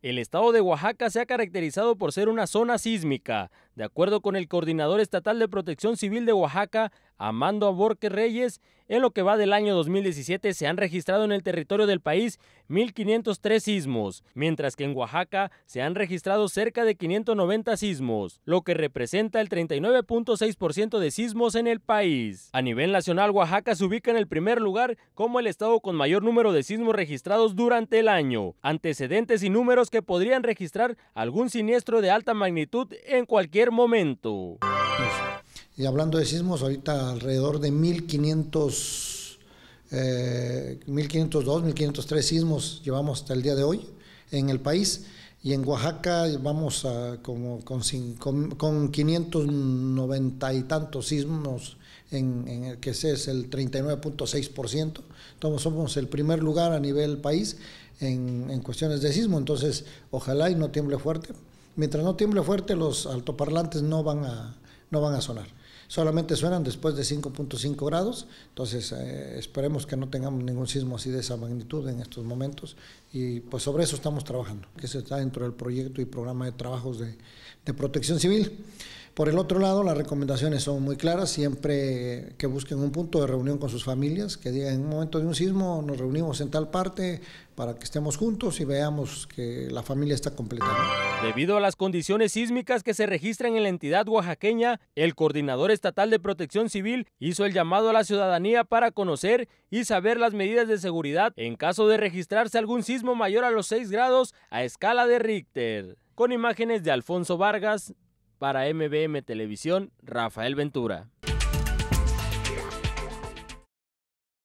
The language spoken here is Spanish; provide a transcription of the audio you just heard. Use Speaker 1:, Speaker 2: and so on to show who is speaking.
Speaker 1: El estado de Oaxaca se ha caracterizado por ser una zona sísmica, de acuerdo con el coordinador estatal de protección civil de Oaxaca, Amando Aborque Reyes, en lo que va del año 2017 se han registrado en el territorio del país 1.503 sismos, mientras que en Oaxaca se han registrado cerca de 590 sismos, lo que representa el 39.6% de sismos en el país. A nivel nacional, Oaxaca se ubica en el primer lugar como el estado con mayor número de sismos registrados durante el año, antecedentes y números que podrían registrar algún siniestro de alta magnitud en cualquier momento.
Speaker 2: Y hablando de sismos, ahorita alrededor de 1500, eh, 1502, 1503 sismos llevamos hasta el día de hoy en el país. Y en Oaxaca vamos a, ah, como, con, con, 590 y tantos sismos, en, en el que ese es el 39.6%. Entonces somos el primer lugar a nivel país en cuestiones de sismo. Entonces, ojalá y no tiemble fuerte. Mientras no tiemble fuerte, los altoparlantes no van a, no van a sonar. Solamente suenan después de 5.5 grados, entonces eh, esperemos que no tengamos ningún sismo así de esa magnitud en estos momentos y pues sobre eso estamos trabajando, que se está dentro del proyecto y programa de trabajos de, de protección civil. Por el otro lado, las recomendaciones son muy claras, siempre que busquen un punto de reunión con sus familias, que digan en un momento de un sismo nos reunimos en tal parte para que estemos juntos y veamos que la familia está completa.
Speaker 1: Debido a las condiciones sísmicas que se registran en la entidad oaxaqueña, el coordinador estatal de protección civil hizo el llamado a la ciudadanía para conocer y saber las medidas de seguridad en caso de registrarse algún sismo mayor a los 6 grados a escala de Richter. Con imágenes de Alfonso Vargas, para MBM Televisión, Rafael Ventura.